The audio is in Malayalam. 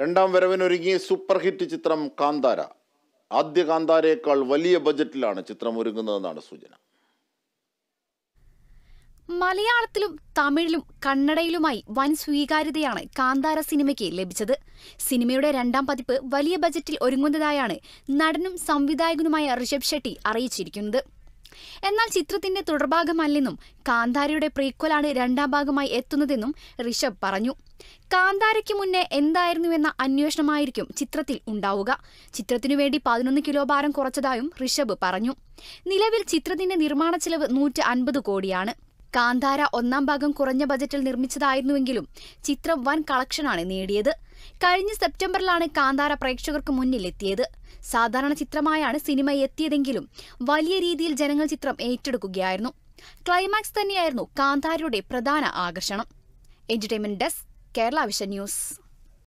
രണ്ടാം വരവിനൊരുങ്ങി സൂപ്പർ ഹിറ്റ് ചിത്രം കാന്താര ആദ്യ കാന്താരയേക്കാൾ വലിയ ബജറ്റിലാണ് ചിത്രം ഒരുങ്ങുന്നതെന്നാണ് സൂചന മലയാളത്തിലും തമിഴിലും കന്നഡയിലുമായി വൻ സ്വീകാര്യതയാണ് കാന്താര സിനിമയ്ക്ക് ലഭിച്ചത് സിനിമയുടെ രണ്ടാം പതിപ്പ് വലിയ ബജറ്റിൽ ഒരുങ്ങുന്നതായാണ് നടനും സംവിധായകനുമായ ഋഷഭ് ഷെട്ടി അറിയിച്ചിരിക്കുന്നത് എന്നാൽ ചിത്രത്തിന്റെ തുടർഭാഗമല്ലെന്നും കാന്താരയുടെ പ്രീക്വലാണ് രണ്ടാം ഭാഗമായി എത്തുന്നതെന്നും ഋഷഭ് പറഞ്ഞു കാന്താരയ്ക്ക് മുന്നേ എന്തായിരുന്നുവെന്ന അന്വേഷണമായിരിക്കും ചിത്രത്തിൽ ഉണ്ടാവുക ചിത്രത്തിനു വേണ്ടി പതിനൊന്ന് കിലോ ഭാരം കുറച്ചതായും ഋഷഭ് പറഞ്ഞു നിലവിൽ ചിത്രത്തിന്റെ നിർമ്മാണ ചെലവ് നൂറ്റി അൻപത് കോടിയാണ് കാന്താര ഒന്നാം ഭാഗം കുറഞ്ഞ ബജറ്റിൽ നിർമ്മിച്ചതായിരുന്നുവെങ്കിലും ചിത്രം വൻ കളക്ഷനാണ് നേടിയത് കഴിഞ്ഞ സെപ്റ്റംബറിലാണ് കാന്താര പ്രേക്ഷകർക്ക് മുന്നിലെത്തിയത് സാധാരണ ചിത്രമായാണ് സിനിമ എത്തിയതെങ്കിലും വലിയ രീതിയിൽ ജനങ്ങൾ ചിത്രം ഏറ്റെടുക്കുകയായിരുന്നു ക്ലൈമാക്സ് തന്നെയായിരുന്നു കാന്താരയുടെ പ്രധാന ആകർഷണം entertainment desk Kerala vision news